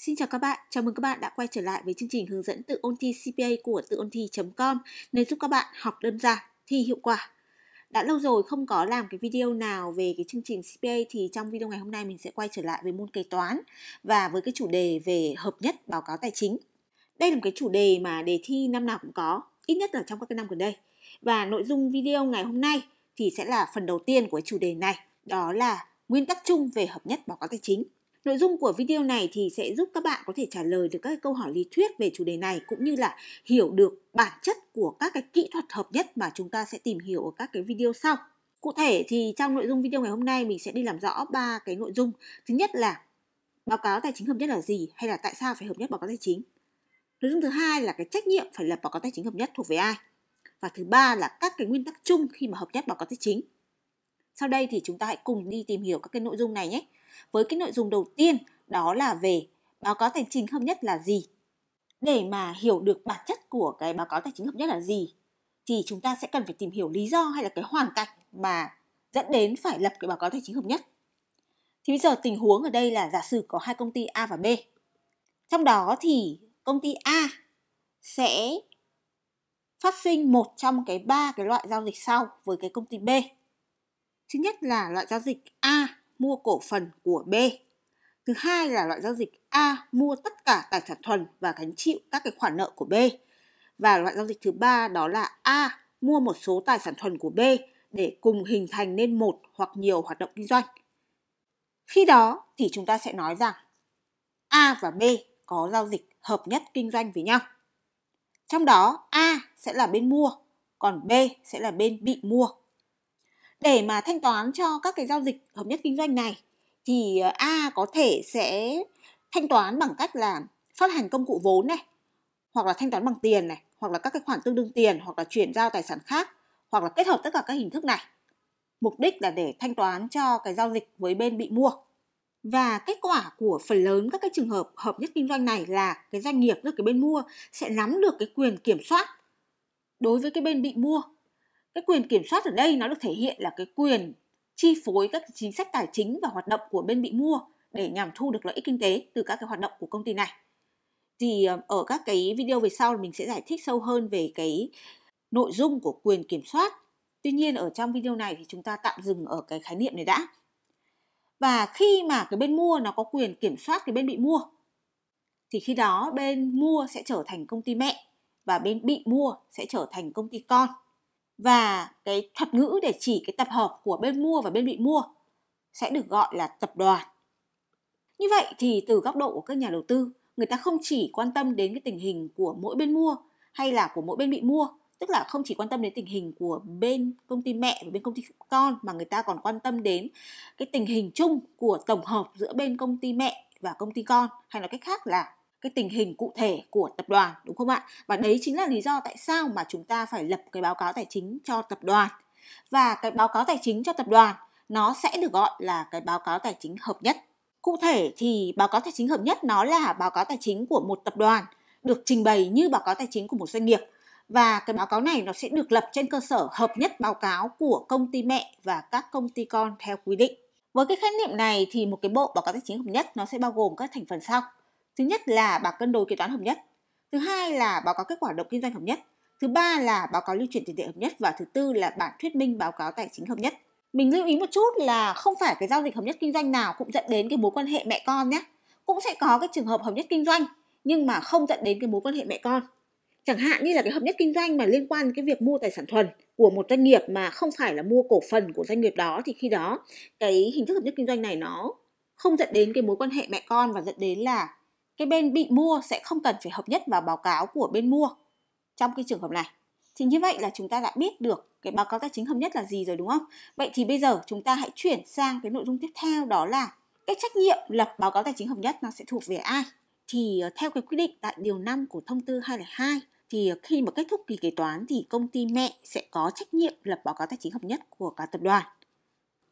Xin chào các bạn, chào mừng các bạn đã quay trở lại với chương trình hướng dẫn tự ôn thi CPA của tự ôn thi.com nơi giúp các bạn học đơn giản, thi hiệu quả. Đã lâu rồi không có làm cái video nào về cái chương trình CPA thì trong video ngày hôm nay mình sẽ quay trở lại với môn kế toán và với cái chủ đề về hợp nhất báo cáo tài chính. Đây là một cái chủ đề mà đề thi năm nào cũng có, ít nhất là trong các cái năm gần đây. Và nội dung video ngày hôm nay thì sẽ là phần đầu tiên của chủ đề này, đó là nguyên tắc chung về hợp nhất báo cáo tài chính Nội dung của video này thì sẽ giúp các bạn có thể trả lời được các câu hỏi lý thuyết về chủ đề này cũng như là hiểu được bản chất của các cái kỹ thuật hợp nhất mà chúng ta sẽ tìm hiểu ở các cái video sau. Cụ thể thì trong nội dung video ngày hôm nay mình sẽ đi làm rõ ba cái nội dung. Thứ nhất là báo cáo tài chính hợp nhất là gì hay là tại sao phải hợp nhất báo cáo tài chính. Nội dung thứ hai là cái trách nhiệm phải lập báo cáo tài chính hợp nhất thuộc về ai. Và thứ ba là các cái nguyên tắc chung khi mà hợp nhất báo cáo tài chính. Sau đây thì chúng ta hãy cùng đi tìm hiểu các cái nội dung này nhé với cái nội dung đầu tiên đó là về báo cáo tài chính hợp nhất là gì. Để mà hiểu được bản chất của cái báo cáo tài chính hợp nhất là gì thì chúng ta sẽ cần phải tìm hiểu lý do hay là cái hoàn cảnh mà dẫn đến phải lập cái báo cáo tài chính hợp nhất. Thì bây giờ tình huống ở đây là giả sử có hai công ty A và B. Trong đó thì công ty A sẽ phát sinh một trong cái ba cái loại giao dịch sau với cái công ty B. Thứ nhất là loại giao dịch A mua cổ phần của B. Thứ hai là loại giao dịch A mua tất cả tài sản thuần và gánh chịu các cái khoản nợ của B. Và loại giao dịch thứ ba đó là A mua một số tài sản thuần của B để cùng hình thành nên một hoặc nhiều hoạt động kinh doanh. Khi đó thì chúng ta sẽ nói rằng A và B có giao dịch hợp nhất kinh doanh với nhau. Trong đó A sẽ là bên mua, còn B sẽ là bên bị mua để mà thanh toán cho các cái giao dịch hợp nhất kinh doanh này thì ờ, A có thể sẽ thanh toán bằng cách là phát hành công cụ vốn này hoặc là thanh toán bằng tiền này hoặc là các cái khoản tương đương tiền hoặc là chuyển giao tài sản khác hoặc là kết hợp tất cả các hình thức này mục đích là để thanh toán cho cái giao dịch với bên bị mua và kết quả của phần lớn các cái trường hợp hợp nhất kinh doanh này là cái doanh nghiệp được cái bên mua sẽ nắm được cái quyền kiểm soát đối với cái bên bị mua cái quyền kiểm soát ở đây nó được thể hiện là cái quyền chi phối các chính sách tài chính và hoạt động của bên bị mua để nhằm thu được lợi ích kinh tế từ các cái hoạt động của công ty này. Thì ờ, ở các cái video về sau mình sẽ giải thích sâu hơn về cái nội dung của quyền kiểm soát. Tuy nhiên ở trong video này thì chúng ta tạm dừng ở cái khái niệm này đã. Và khi mà cái bên mua nó có quyền kiểm soát cái bên bị mua thì khi đó bên mua sẽ trở thành công ty mẹ và bên bị mua sẽ trở thành công ty con và cái thuật ngữ để chỉ cái tập hợp của bên mua và bên bị mua sẽ được gọi là tập đoàn. Như vậy thì từ góc độ của các nhà đầu tư, người ta không chỉ quan tâm đến cái tình hình của mỗi bên mua hay là của mỗi bên bị mua, tức là không chỉ quan tâm đến tình hình của bên công ty mẹ và bên công ty con mà người ta còn quan tâm đến cái tình hình chung của tổng hợp giữa bên công ty mẹ và công ty con hay là cách khác là cái tình hình cụ thể của tập đoàn đúng không ạ? Và đấy chính là lý do tại sao mà chúng ta phải lập cái báo cáo tài chính cho tập đoàn. Và cái báo cáo tài chính cho tập đoàn nó sẽ được gọi là cái báo cáo tài chính hợp nhất. Cụ thể thì báo cáo tài chính hợp nhất nó là báo cáo tài chính của một tập đoàn được trình bày như báo cáo tài chính của một doanh nghiệp và cái báo cáo này nó sẽ được lập trên cơ sở hợp nhất báo cáo của công ty mẹ và các công ty con theo quy định. Với cái khái niệm này thì một cái bộ báo cáo tài chính hợp nhất nó sẽ bao gồm các thành phần sau. Thứ nhất là báo cân đối kế toán hợp nhất. Thứ hai là báo cáo kết quả động kinh doanh hợp nhất. Thứ ba là báo cáo lưu chuyển tiền tệ hợp nhất và thứ tư là bản thuyết minh báo cáo tài chính hợp nhất. Mình lưu ý một chút là không phải cái giao dịch hợp nhất kinh doanh nào cũng dẫn đến cái mối quan hệ mẹ con nhé. Cũng sẽ có cái trường hợp hợp nhất kinh doanh nhưng mà không dẫn đến cái mối quan hệ mẹ con. Chẳng hạn như là cái hợp nhất kinh doanh mà liên quan đến cái việc mua tài sản thuần của một doanh nghiệp mà không phải là mua cổ phần của doanh nghiệp đó thì khi đó cái hình thức hợp nhất kinh doanh này nó không dẫn đến cái mối quan hệ mẹ con và dẫn đến là cái bên bị mua sẽ không cần phải hợp nhất vào báo cáo của bên mua trong cái trường hợp này. Thì như vậy là chúng ta đã biết được cái báo cáo tài chính hợp nhất là gì rồi đúng không? Vậy thì bây giờ chúng ta hãy chuyển sang cái nội dung tiếp theo đó là cái trách nhiệm lập báo cáo tài chính hợp nhất nó sẽ thuộc về ai? Thì ờ, theo cái quy định tại điều 5 của thông tư 202 thì ờ, khi mà kết thúc kỳ kế toán thì công ty mẹ sẽ có trách nhiệm lập báo cáo tài chính hợp nhất của cả tập đoàn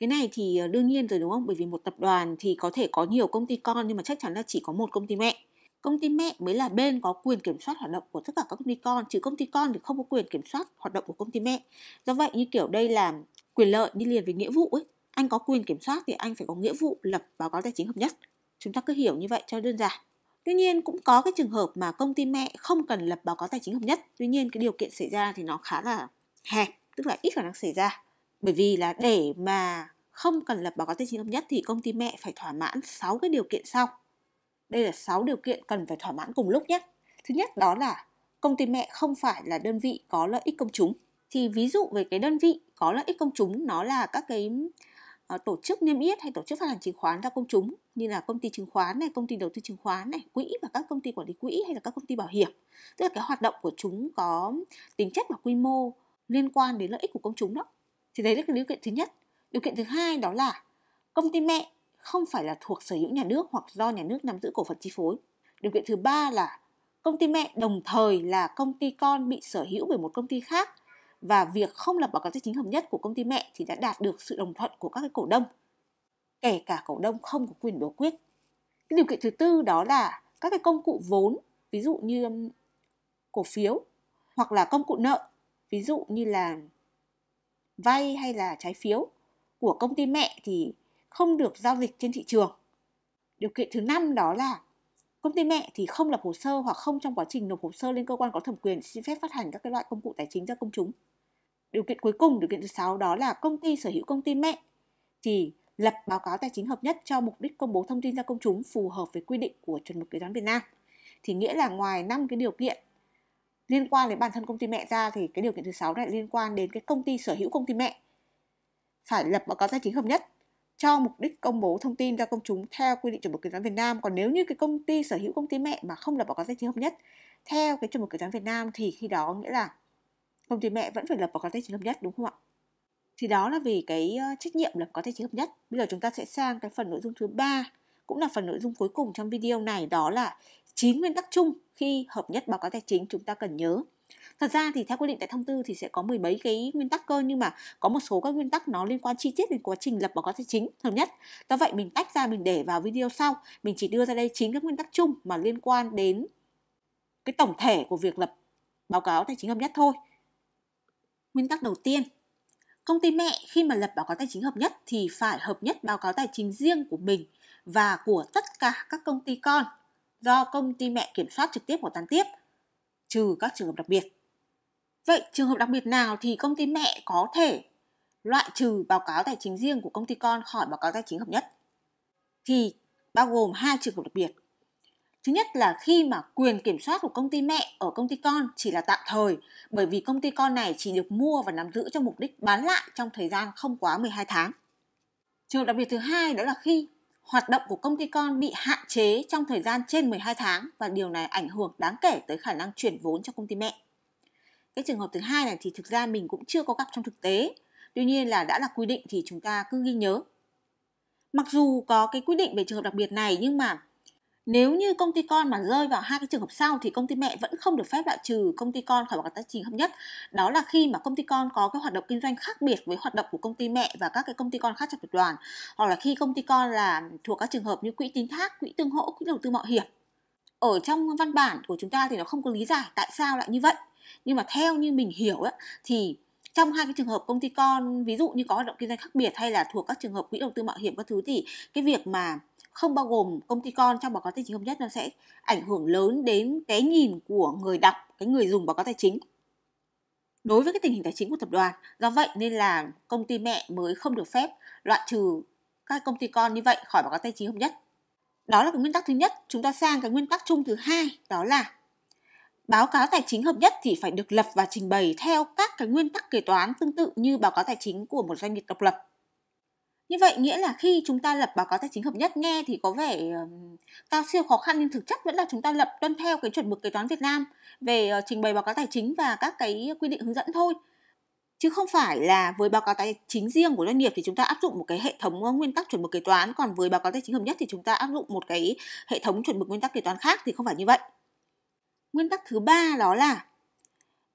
cái này thì ờ, đương nhiên rồi đúng không bởi vì một tập đoàn thì có thể có nhiều công ty con nhưng mà chắc chắn là chỉ có một công ty mẹ công ty mẹ mới là bên có quyền kiểm soát hoạt động của tất cả các công ty con chứ công ty con thì không có quyền kiểm soát hoạt động của công ty mẹ do vậy như kiểu đây là quyền lợi đi liền với nghĩa vụ ấy anh có quyền kiểm soát thì anh phải có nghĩa vụ lập báo cáo tài chính hợp nhất chúng ta cứ hiểu như vậy cho đơn giản tuy nhiên cũng có cái trường hợp mà công ty mẹ không cần lập báo cáo tài chính hợp nhất tuy nhiên cái điều kiện xảy ra thì nó khá là hẹp tức là ít khả năng xảy ra bởi vì là để mà không cần lập báo cáo tài chính hợp nhất thì công ty mẹ phải thỏa mãn 6 cái điều kiện sau. Đây là 6 điều kiện cần phải thỏa mãn cùng lúc nhé. Thứ nhất đó là công ty mẹ không phải là đơn vị có lợi ích công chúng. Thì ví dụ về cái đơn vị có lợi ích công chúng nó là các cái ờ, tổ chức niêm yết hay tổ chức phát hành chứng khoán ra công chúng như là công ty chứng khoán này, công ty đầu tư chứng khoán này, quỹ và các công ty quản lý quỹ hay là các công ty bảo hiểm. Tức là cái hoạt động của chúng có tính chất và quy mô liên quan đến lợi ích của công chúng đó thì đấy là cái điều kiện thứ nhất điều kiện thứ hai đó là công ty mẹ không phải là thuộc sở hữu nhà nước hoặc do nhà nước nắm giữ cổ phần chi phối điều kiện thứ ba là công ty mẹ đồng thời là công ty con bị sở hữu bởi một công ty khác và việc không lập báo cáo tài chính hợp nhất của công ty mẹ thì đã đạt được sự đồng thuận của các cái cổ đông kể cả cổ đông không có quyền biểu quyết cái điều kiện thứ tư đó là các cái công cụ vốn ví dụ như cổ phiếu hoặc là công cụ nợ ví dụ như là vay hay là trái phiếu của công ty mẹ thì không được giao dịch trên thị trường. Điều kiện thứ năm đó là công ty mẹ thì không lập hồ sơ hoặc không trong quá trình nộp hồ sơ lên cơ quan có thẩm quyền xin phép phát hành các cái loại công cụ tài chính ra công chúng. Điều kiện cuối cùng, điều kiện thứ sáu đó là công ty sở hữu công ty mẹ thì lập báo cáo tài chính hợp nhất cho mục đích công bố thông tin ra công chúng phù hợp với quy định của chuẩn mực kế toán Việt Nam. Thì nghĩa là ngoài năm cái điều kiện liên quan đến bản thân công ty mẹ ra thì cái điều kiện thứ sáu này liên quan đến cái công ty sở hữu công ty mẹ phải lập báo cáo tài chính hợp nhất cho mục đích công bố thông tin ra công chúng theo quy định chuẩn mực kế toán Việt Nam. Còn nếu như cái công ty sở hữu công ty mẹ mà không lập báo cáo tài chính hợp nhất theo cái chuẩn mực kế toán Việt Nam thì khi đó nghĩa là công ty mẹ vẫn phải lập báo cáo tài chính hợp nhất đúng không ạ? Thì đó là vì cái ờ, trách nhiệm lập báo cáo tài chính hợp nhất. Bây giờ chúng ta sẽ sang cái phần nội dung thứ ba cũng là phần nội dung cuối cùng trong video này đó là 9 nguyên tắc chung khi hợp nhất báo cáo tài chính chúng ta cần nhớ. Thật ra thì theo quy định tại thông tư thì sẽ có mười mấy cái nguyên tắc cơ nhưng mà có một số các nguyên tắc nó liên quan chi tiết đến quá trình lập báo cáo tài chính hợp nhất. Do vậy mình tách ra mình để vào video sau, mình chỉ đưa ra đây chín các nguyên tắc chung mà liên quan đến cái tổng thể của việc lập báo cáo tài chính hợp nhất thôi. Nguyên tắc đầu tiên, công ty mẹ khi mà lập báo cáo tài chính hợp nhất thì phải hợp nhất báo cáo tài chính riêng của mình và của tất cả các công ty con do công ty mẹ kiểm soát trực tiếp hoặc gián tiếp, trừ các trường hợp đặc biệt. Vậy trường hợp đặc biệt nào thì công ty mẹ có thể loại trừ báo cáo tài chính riêng của công ty con khỏi báo cáo tài chính hợp nhất? Thì bao gồm hai trường hợp đặc biệt. Thứ nhất là khi mà quyền kiểm soát của công ty mẹ ở công ty con chỉ là tạm thời bởi vì công ty con này chỉ được mua và nắm giữ cho mục đích bán lại trong thời gian không quá 12 tháng. Trường hợp đặc biệt thứ hai đó là khi hoạt động của công ty con bị hạn chế trong thời gian trên 12 tháng và điều này ảnh hưởng đáng kể tới khả năng chuyển vốn cho công ty mẹ. Cái trường hợp thứ hai này thì thực ra mình cũng chưa có gặp trong thực tế. Tuy nhiên là đã là quy định thì chúng ta cứ ghi nhớ. Mặc dù có cái quy định về trường hợp đặc biệt này nhưng mà nếu như công ty con mà rơi vào hai cái trường hợp sau thì công ty mẹ vẫn không được phép loại trừ công ty con khỏi các trình hợp nhất đó là khi mà công ty con có cái hoạt động kinh doanh khác biệt với hoạt động của công ty mẹ và các cái công ty con khác trong tập đoàn hoặc là khi công ty con là thuộc các trường hợp như quỹ tín thác quỹ tương hỗ quỹ đầu tư mạo hiểm ở trong văn bản của chúng ta thì nó không có lý giải tại sao lại như vậy nhưng mà theo như mình hiểu ấy, thì trong hai cái trường hợp công ty con ví dụ như có hoạt động kinh doanh khác biệt hay là thuộc các trường hợp quỹ đầu tư mạo hiểm các thứ thì cái việc mà không bao gồm công ty con trong báo cáo tài chính hợp nhất nó sẽ ảnh hưởng lớn đến cái nhìn của người đọc cái người dùng báo cáo tài chính đối với cái tình hình tài chính của tập đoàn do vậy nên là công ty mẹ mới không được phép loại trừ các công ty con như vậy khỏi báo cáo tài chính hợp nhất đó là cái nguyên tắc thứ nhất chúng ta sang cái nguyên tắc chung thứ hai đó là báo cáo tài chính hợp nhất thì phải được lập và trình bày theo các cái nguyên tắc kế toán tương tự như báo cáo tài chính của một doanh nghiệp độc lập như vậy nghĩa là khi chúng ta lập báo cáo tài chính hợp nhất nghe thì có vẻ cao siêu khó khăn nhưng thực chất vẫn là chúng ta lập tuân theo cái chuẩn mực kế toán Việt Nam về ờ, trình bày báo cáo tài chính và các cái quy định hướng dẫn thôi. Chứ không phải là với báo cáo tài chính riêng của doanh nghiệp thì chúng ta áp dụng một cái hệ thống nguyên tắc chuẩn mực kế toán còn với báo cáo tài chính hợp nhất thì chúng ta áp dụng một cái hệ thống chuẩn mực nguyên tắc kế toán khác thì không phải như vậy. Nguyên tắc thứ ba đó là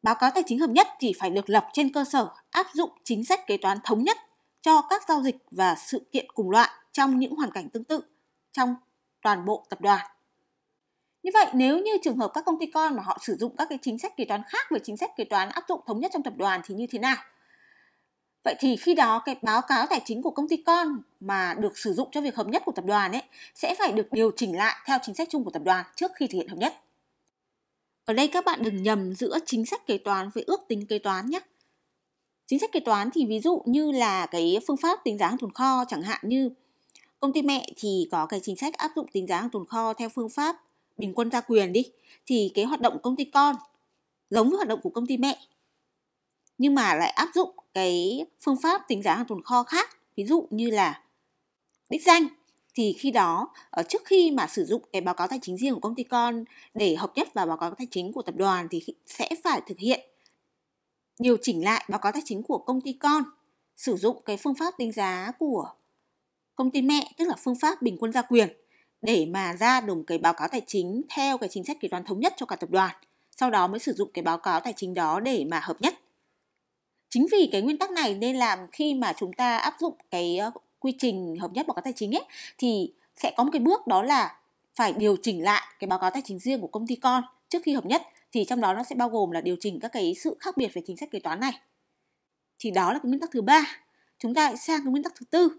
báo cáo tài chính hợp nhất thì phải được lập trên cơ sở áp dụng chính sách kế toán thống nhất cho các giao dịch và sự kiện cùng loại trong những hoàn cảnh tương tự trong toàn bộ tập đoàn. Như vậy nếu như trường hợp các công ty con mà họ sử dụng các cái chính sách kế toán khác với chính sách kế toán áp dụng thống nhất trong tập đoàn thì như thế nào? Vậy thì khi đó cái báo cáo tài chính của công ty con mà được sử dụng cho việc hợp nhất của tập đoàn ấy sẽ phải được điều chỉnh lại theo chính sách chung của tập đoàn trước khi thực hiện hợp nhất. Ở đây các bạn đừng nhầm giữa chính sách kế toán với ước tính kế toán nhé. Chính sách kế toán thì ví dụ như là cái phương pháp tính giá hàng tồn kho chẳng hạn như công ty mẹ thì có cái chính sách áp dụng tính giá hàng tồn kho theo phương pháp bình quân gia quyền đi thì cái hoạt động công ty con giống với hoạt động của công ty mẹ nhưng mà lại áp dụng cái phương pháp tính giá hàng tồn kho khác ví dụ như là đích danh thì khi đó ờ, trước khi mà sử dụng cái báo cáo tài chính riêng của công ty con để hợp nhất vào báo cáo tài chính của tập đoàn thì sẽ phải thực hiện điều chỉnh lại báo cáo tài chính của công ty con sử dụng cái phương pháp tính giá của công ty mẹ tức là phương pháp bình quân gia quyền để mà ra được cái báo cáo tài chính theo cái chính sách kế toán thống nhất cho cả tập đoàn sau đó mới sử dụng cái báo cáo tài chính đó để mà hợp nhất chính vì cái nguyên tắc này nên làm khi mà chúng ta áp dụng cái ờ, quy trình hợp nhất báo cáo tài chính ấy thì sẽ có một cái bước đó là phải điều chỉnh lại cái báo cáo tài chính riêng của công ty con trước khi hợp nhất thì trong đó nó sẽ bao gồm là điều chỉnh các cái sự khác biệt về chính sách kế toán này thì đó là cái nguyên tắc thứ ba chúng ta sang cái nguyên tắc thứ tư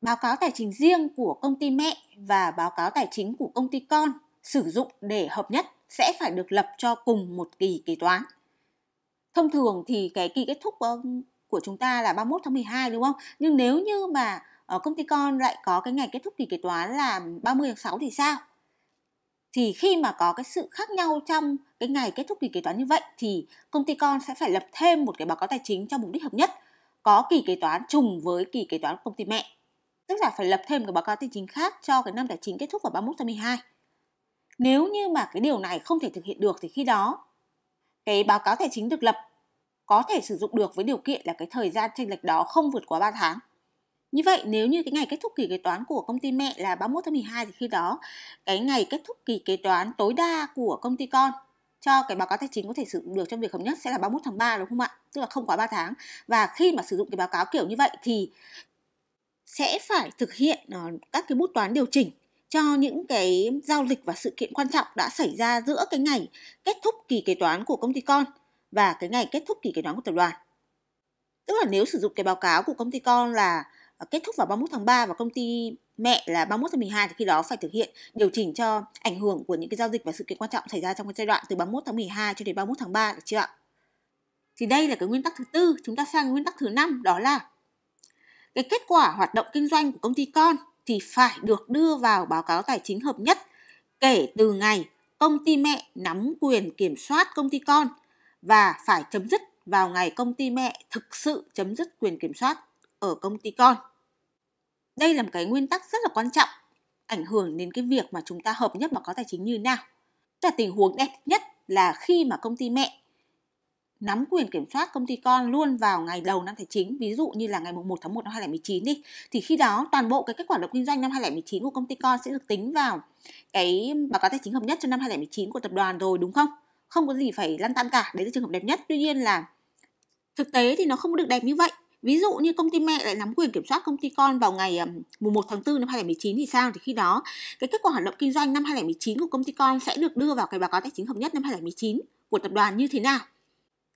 báo cáo tài chính riêng của công ty mẹ và báo cáo tài chính của công ty con sử dụng để hợp nhất sẽ phải được lập cho cùng một kỳ kế toán. Thông thường thì cái kỳ kết thúc của chúng ta là 31 tháng 12 đúng không? Nhưng nếu như mà ờ, công ty con lại có cái ngày kết thúc kỳ kế toán là 30 tháng 6 thì sao? thì khi mà có cái sự khác nhau trong cái ngày kết thúc kỳ kế toán như vậy thì công ty con sẽ phải lập thêm một cái báo cáo tài chính cho mục đích hợp nhất có kỳ kế toán trùng với kỳ kế toán của công ty mẹ tức là phải lập thêm cái báo cáo tài chính khác cho cái năm tài chính kết thúc vào 31 tháng 12 nếu như mà cái điều này không thể thực hiện được thì khi đó cái báo cáo tài chính được lập có thể sử dụng được với điều kiện là cái thời gian chênh lệch đó không vượt quá 3 tháng như vậy nếu như cái ngày kết thúc kỳ kế toán của công ty mẹ là 31 tháng 12 thì khi đó cái ngày kết thúc kỳ kế toán tối đa của công ty con cho cái báo cáo tài chính có thể sử dụng được trong việc hợp nhất sẽ là 31 tháng 3 đúng không ạ? Tức là không quá 3 tháng. Và khi mà sử dụng cái báo cáo kiểu như vậy thì sẽ phải thực hiện ờ, các cái bút toán điều chỉnh cho những cái giao dịch và sự kiện quan trọng đã xảy ra giữa cái ngày kết thúc kỳ kế toán của công ty con và cái ngày kết thúc kỳ kế toán của tập đoàn. Tức là nếu sử dụng cái báo cáo của công ty con là Ờ, kết thúc vào 31 tháng 3 và công ty mẹ là 31 tháng 12 thì khi đó phải thực hiện điều chỉnh cho ảnh hưởng của những cái giao dịch và sự kiện quan trọng xảy ra trong cái giai đoạn từ 31 tháng 12 cho đến 31 tháng 3 được chưa ạ? Thì đây là cái nguyên tắc thứ tư, chúng ta sang nguyên tắc thứ năm đó là cái kết quả hoạt động kinh doanh của công ty con thì phải được đưa vào báo cáo tài chính hợp nhất kể từ ngày công ty mẹ nắm quyền kiểm soát công ty con và phải chấm dứt vào ngày công ty mẹ thực sự chấm dứt quyền kiểm soát ở công ty con. Đây là một cái nguyên tắc rất là quan trọng, ảnh hưởng đến cái việc mà chúng ta hợp nhất báo có tài chính như nào. Tức là tình huống đẹp nhất là khi mà công ty mẹ nắm quyền kiểm soát công ty con luôn vào ngày đầu năm tài chính, ví dụ như là ngày 1 tháng 1 năm 2019 đi, thì khi đó toàn bộ cái kết quả luật kinh doanh năm 2019 của công ty con sẽ được tính vào cái báo cáo tài chính hợp nhất cho năm 2019 của tập đoàn rồi đúng không? Không có gì phải lăn tăn cả, đấy là trường hợp đẹp nhất. Tuy nhiên là thực tế thì nó không được đẹp như vậy Ví dụ như công ty mẹ lại nắm quyền kiểm soát công ty con vào ngày mùng 1 tháng 4 năm 2019 thì sao? Thì khi đó cái kết quả hoạt động kinh doanh năm 2019 của công ty con sẽ được đưa vào cái báo cáo tài chính hợp nhất năm 2019 của tập đoàn như thế nào?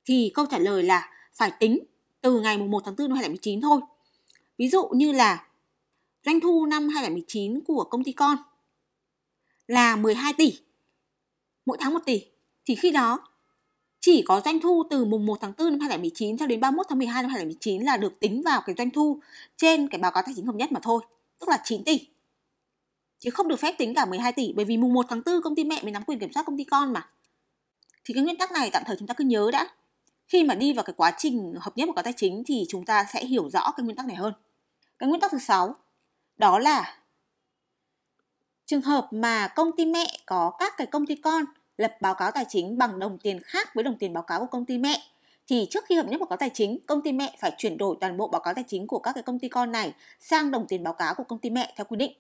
Thì câu trả lời là phải tính từ ngày mùng 1 tháng 4 năm 2019 thôi. Ví dụ như là doanh thu năm 2019 của công ty con là 12 tỷ, mỗi tháng 1 tỷ thì khi đó chỉ có doanh thu từ mùng 1 tháng 4 năm 2019 cho đến 31 tháng 12 năm 2019 là được tính vào cái doanh thu trên cái báo cáo tài chính hợp nhất mà thôi, tức là 9 tỷ. Chứ không được phép tính cả 12 tỷ bởi vì mùng 1 tháng 4 công ty mẹ mới nắm quyền kiểm soát công ty con mà. Thì cái nguyên tắc này tạm thời chúng ta cứ nhớ đã. Khi mà đi vào cái quá trình hợp nhất báo cáo tài chính thì chúng ta sẽ hiểu rõ cái nguyên tắc này hơn. Cái nguyên tắc thứ 6 đó là trường hợp mà công ty mẹ có các cái công ty con lập báo cáo tài chính bằng đồng tiền khác với đồng tiền báo cáo của công ty mẹ thì trước khi hợp nhất báo cáo tài chính, công ty mẹ phải chuyển đổi toàn bộ báo cáo tài chính của các cái công ty con này sang đồng tiền báo cáo của công ty mẹ theo quy định.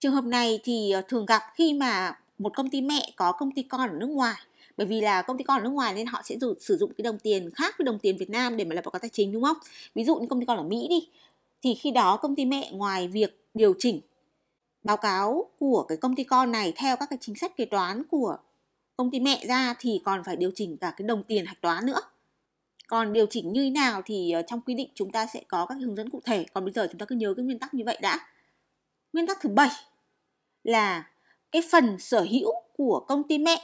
Trường hợp này thì ờ, thường gặp khi mà một công ty mẹ có công ty con ở nước ngoài bởi vì là công ty con ở nước ngoài nên họ sẽ dù, sử dụng cái đồng tiền khác với đồng tiền Việt Nam để mà lập báo cáo tài chính đúng không? Ví dụ như công ty con ở Mỹ đi thì khi đó công ty mẹ ngoài việc điều chỉnh báo cáo của cái công ty con này theo các cái chính sách kế toán của công ty mẹ ra thì còn phải điều chỉnh cả cái đồng tiền hạch toán nữa còn điều chỉnh như thế nào thì ờ, trong quy định chúng ta sẽ có các hướng dẫn cụ thể còn bây giờ chúng ta cứ nhớ cái nguyên tắc như vậy đã nguyên tắc thứ bảy là cái phần sở hữu của công ty mẹ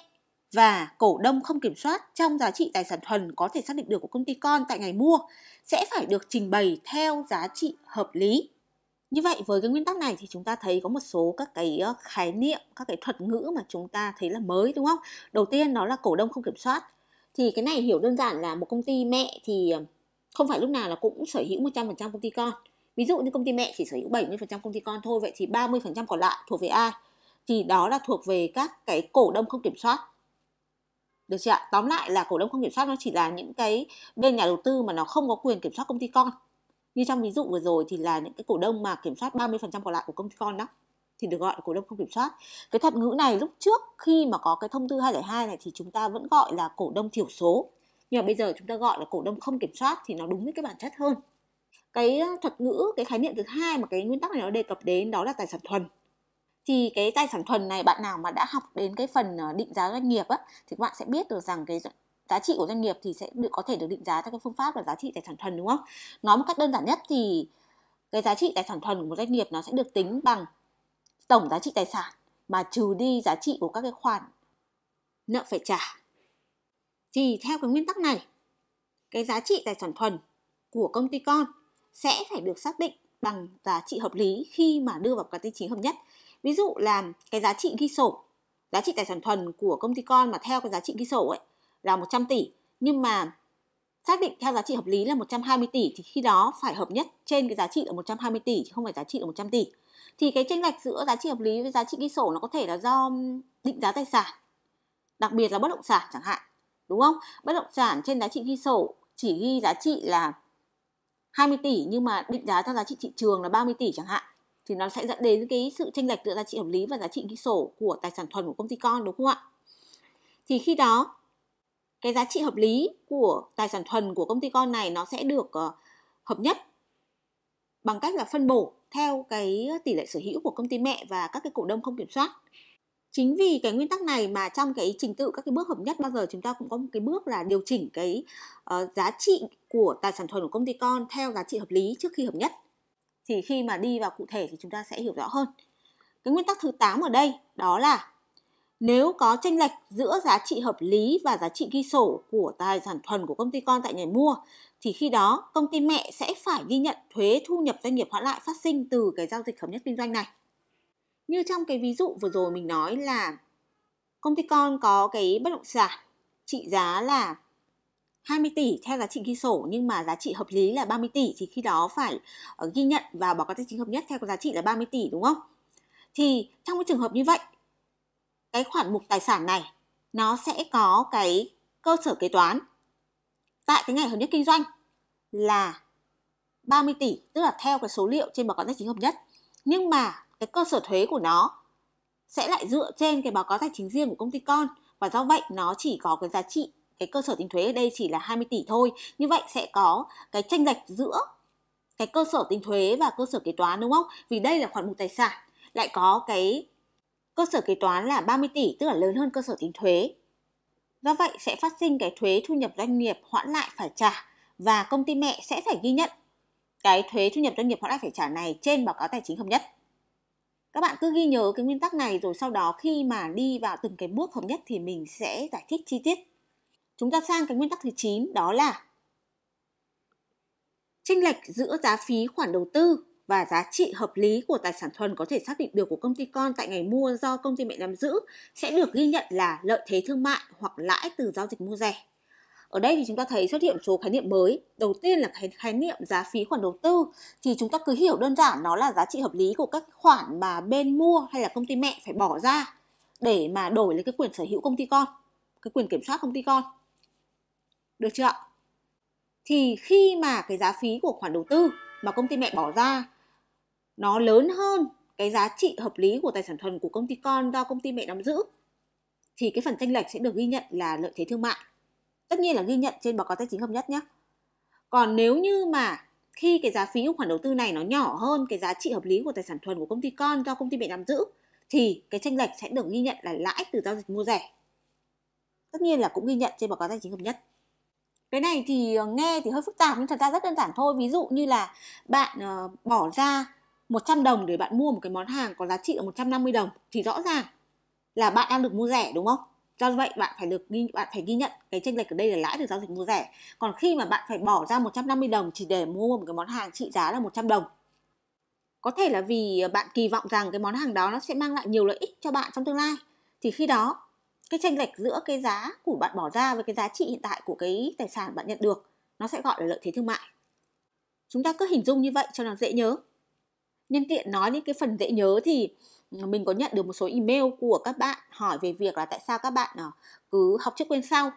và cổ đông không kiểm soát trong giá trị tài sản thuần có thể xác định được của công ty con tại ngày mua sẽ phải được trình bày theo giá trị hợp lý như vậy với cái nguyên tắc này thì chúng ta thấy có một số các cái ờ, khái niệm, các cái thuật ngữ mà chúng ta thấy là mới đúng không? Đầu tiên đó là cổ đông không kiểm soát. Thì cái này hiểu đơn giản là một công ty mẹ thì ờ, không phải lúc nào là cũng sở hữu 100% công ty con. Ví dụ như công ty mẹ chỉ sở hữu 70% công ty con thôi, vậy thì 30% còn lại thuộc về ai? Thì đó là thuộc về các cái cổ đông không kiểm soát. Được chưa ạ? Tóm lại là cổ đông không kiểm soát nó chỉ là những cái bên nhà đầu tư mà nó không có quyền kiểm soát công ty con như trong ví dụ vừa rồi thì là những cái cổ đông mà kiểm soát 30% còn lại của công ty con đó thì được gọi là cổ đông không kiểm soát. Cái thuật ngữ này lúc trước khi mà có cái thông tư 202 này thì chúng ta vẫn gọi là cổ đông thiểu số. Nhưng mà bây giờ chúng ta gọi là cổ đông không kiểm soát thì nó đúng với cái bản chất hơn. Cái thuật ngữ, cái khái niệm thứ hai mà cái nguyên tắc này nó đề cập đến đó là tài sản thuần. Thì cái tài sản thuần này bạn nào mà đã học đến cái phần ờ, định giá doanh nghiệp á thì các bạn sẽ biết được rằng cái giá trị của doanh nghiệp thì sẽ được có thể được định giá theo cái phương pháp là giá trị tài sản thuần đúng không nói một cách đơn giản nhất thì cái giá trị tài sản thuần của một doanh nghiệp nó sẽ được tính bằng tổng giá trị tài sản mà trừ đi giá trị của các cái khoản nợ phải trả thì theo cái nguyên tắc này cái giá trị tài sản thuần của công ty con sẽ phải được xác định bằng giá trị hợp lý khi mà đưa vào các tiêu chí hợp nhất ví dụ là cái giá trị ghi sổ giá trị tài sản thuần của công ty con mà theo cái giá trị ghi sổ ấy là 100 tỷ nhưng mà xác định theo giá trị hợp lý là 120 tỷ thì khi đó phải hợp nhất trên cái giá trị là 120 tỷ chứ không phải giá trị là 100 tỷ. Thì cái chênh lệch giữa giá trị hợp lý với giá trị ghi sổ nó có thể là do định giá tài sản. Đặc biệt là bất động sản chẳng hạn. Đúng không? Bất động sản trên giá trị ghi sổ chỉ ghi giá trị là 20 tỷ nhưng mà định giá theo giá trị thị trường là 30 tỷ chẳng hạn thì nó sẽ dẫn đến cái sự chênh lệch giữa giá trị hợp lý và giá trị ghi sổ của tài sản thuần của công ty con đúng không ạ? Thì khi đó cái giá trị hợp lý của tài sản thuần của công ty con này nó sẽ được ờ, hợp nhất bằng cách là phân bổ theo cái tỷ lệ sở hữu của công ty mẹ và các cái cổ đông không kiểm soát. Chính vì cái nguyên tắc này mà trong cái trình tự các cái bước hợp nhất bao giờ chúng ta cũng có một cái bước là điều chỉnh cái uh, giá trị của tài sản thuần của công ty con theo giá trị hợp lý trước khi hợp nhất. Thì khi mà đi vào cụ thể thì chúng ta sẽ hiểu rõ hơn. Cái nguyên tắc thứ 8 ở đây đó là nếu có tranh lệch giữa giá trị hợp lý và giá trị ghi sổ của tài sản thuần của công ty con tại nhà mua thì khi đó công ty mẹ sẽ phải ghi nhận thuế thu nhập doanh nghiệp hoãn lại phát sinh từ cái giao dịch hợp nhất kinh doanh này. Như trong cái ví dụ vừa rồi mình nói là công ty con có cái bất động sản trị giá là 20 tỷ theo giá trị ghi sổ nhưng mà giá trị hợp lý là 30 tỷ thì khi đó phải ờ, ghi nhận và báo cáo tài chính hợp nhất theo giá trị là 30 tỷ đúng không? Thì trong cái trường hợp như vậy cái khoản mục tài sản này nó sẽ có cái cơ sở kế toán tại cái ngày hợp nhất kinh doanh là 30 tỷ, tức là theo cái số liệu trên báo cáo tài chính hợp nhất. Nhưng mà cái cơ sở thuế của nó sẽ lại dựa trên cái báo cáo tài chính riêng của công ty con và do vậy nó chỉ có cái giá trị cái cơ sở tính thuế ở đây chỉ là 20 tỷ thôi. Như vậy sẽ có cái tranh lệch giữa cái cơ sở tính thuế và cơ sở kế toán đúng không? Vì đây là khoản mục tài sản lại có cái cơ sở kế toán là 30 tỷ tức là lớn hơn cơ sở tính thuế. Do vậy sẽ phát sinh cái thuế thu nhập doanh nghiệp hoãn lại phải trả và công ty mẹ sẽ phải ghi nhận cái thuế thu nhập doanh nghiệp hoãn lại phải trả này trên báo cáo tài chính hợp nhất. Các bạn cứ ghi nhớ cái nguyên tắc này rồi sau đó khi mà đi vào từng cái bước hợp nhất thì mình sẽ giải thích chi tiết. Chúng ta sang cái nguyên tắc thứ 9 đó là chênh lệch giữa giá phí khoản đầu tư và giá trị hợp lý của tài sản thuần có thể xác định được của công ty con tại ngày mua do công ty mẹ nắm giữ sẽ được ghi nhận là lợi thế thương mại hoặc lãi từ giao dịch mua rẻ. Ở đây thì chúng ta thấy xuất hiện số khái niệm mới. Đầu tiên là khái, khái niệm giá phí khoản đầu tư thì chúng ta cứ hiểu đơn giản nó là giá trị hợp lý của các khoản mà bên mua hay là công ty mẹ phải bỏ ra để mà đổi lấy cái quyền sở hữu công ty con, cái quyền kiểm soát công ty con. Được chưa ạ? Thì khi mà cái giá phí của khoản đầu tư mà công ty mẹ bỏ ra nó lớn hơn cái giá trị hợp lý của tài sản thuần của công ty con do công ty mẹ nắm giữ thì cái phần tranh lệch sẽ được ghi nhận là lợi thế thương mại. Tất nhiên là ghi nhận trên báo cáo tài chính hợp nhất nhé. Còn nếu như mà khi cái giá phí của khoản đầu tư này nó nhỏ hơn cái giá trị hợp lý của tài sản thuần của công ty con do công ty mẹ nắm giữ thì cái tranh lệch sẽ được ghi nhận là lãi từ giao dịch mua rẻ. Tất nhiên là cũng ghi nhận trên báo cáo tài chính hợp nhất. Cái này thì ờ, nghe thì hơi phức tạp nhưng thật ra rất đơn giản thôi. Ví dụ như là bạn ờ, bỏ ra 100 đồng để bạn mua một cái món hàng có giá trị là 150 đồng thì rõ ràng là bạn đang được mua rẻ đúng không? Do vậy bạn phải được ghi bạn phải ghi nhận cái chênh lệch ở đây là lãi từ giao dịch mua rẻ. Còn khi mà bạn phải bỏ ra 150 đồng chỉ để mua một cái món hàng trị giá là 100 đồng. Có thể là vì bạn kỳ vọng rằng cái món hàng đó nó sẽ mang lại nhiều lợi ích cho bạn trong tương lai. Thì khi đó cái chênh lệch giữa cái giá của bạn bỏ ra với cái giá trị hiện tại của cái tài sản bạn nhận được nó sẽ gọi là lợi thế thương mại. Chúng ta cứ hình dung như vậy cho nó dễ nhớ nhân tiện nói những cái phần dễ nhớ thì ờ, mình có nhận được một số email của các bạn hỏi về việc là tại sao các bạn ờ, cứ học trước quên sau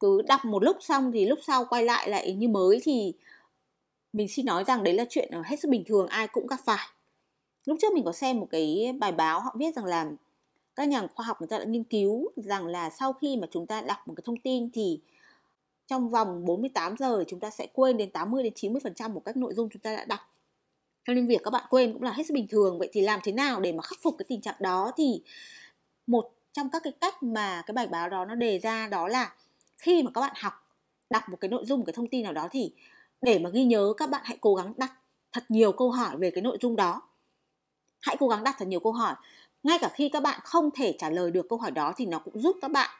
cứ đọc một lúc xong thì lúc sau quay lại lại như mới thì mình xin nói rằng đấy là chuyện ờ, hết sức bình thường ai cũng gặp phải lúc trước mình có xem một cái bài báo họ viết rằng là các nhà khoa học người ta đã nghiên cứu rằng là sau khi mà chúng ta đọc một cái thông tin thì trong vòng 48 giờ chúng ta sẽ quên đến 80 đến 90% một các nội dung chúng ta đã đọc cho nên việc các bạn quên cũng là hết sức bình thường vậy thì làm thế nào để mà khắc phục cái tình trạng đó thì một trong các cái cách mà cái bài báo đó nó đề ra đó là khi mà các bạn học đọc một cái nội dung một cái thông tin nào đó thì để mà ghi nhớ các bạn hãy cố gắng đặt thật nhiều câu hỏi về cái nội dung đó hãy cố gắng đặt thật nhiều câu hỏi ngay cả khi các bạn không thể trả lời được câu hỏi đó thì nó cũng giúp các bạn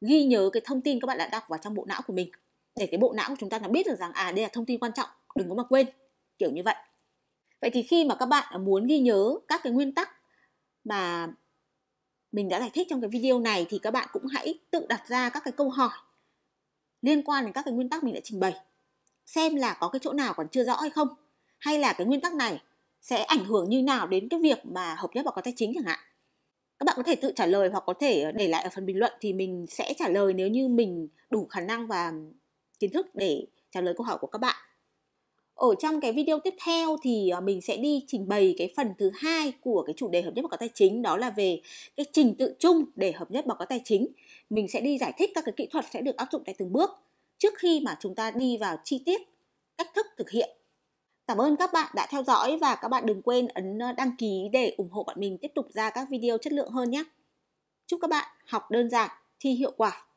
ghi nhớ cái thông tin các bạn đã đọc vào trong bộ não của mình để cái bộ não của chúng ta nó biết được rằng à đây là thông tin quan trọng đừng có mà quên kiểu như vậy Vậy thì khi mà các bạn muốn ghi nhớ các cái nguyên tắc mà mình đã giải thích trong cái video này thì các bạn cũng hãy tự đặt ra các cái câu hỏi liên quan đến các cái nguyên tắc mình đã trình bày. Xem là có cái chỗ nào còn chưa rõ hay không hay là cái nguyên tắc này sẽ ảnh hưởng như nào đến cái việc mà hợp nhất báo cáo tài chính chẳng hạn. Các bạn có thể tự trả lời hoặc có thể để lại ở phần bình luận thì mình sẽ trả lời nếu như mình đủ khả năng và kiến thức để trả lời câu hỏi của các bạn ở trong cái video tiếp theo thì à, mình sẽ đi trình bày cái phần thứ hai của cái chủ đề hợp nhất báo cáo tài chính đó là về cái trình tự chung để hợp nhất báo cáo tài chính mình sẽ đi giải thích các cái kỹ thuật sẽ được áp dụng tại từng bước trước khi mà chúng ta đi vào chi tiết cách thức thực hiện Cảm ơn các bạn đã theo dõi và các bạn đừng quên ấn đăng ký để ủng hộ bọn mình tiếp tục ra các video chất lượng hơn nhé. Chúc các bạn học đơn giản, thi hiệu quả.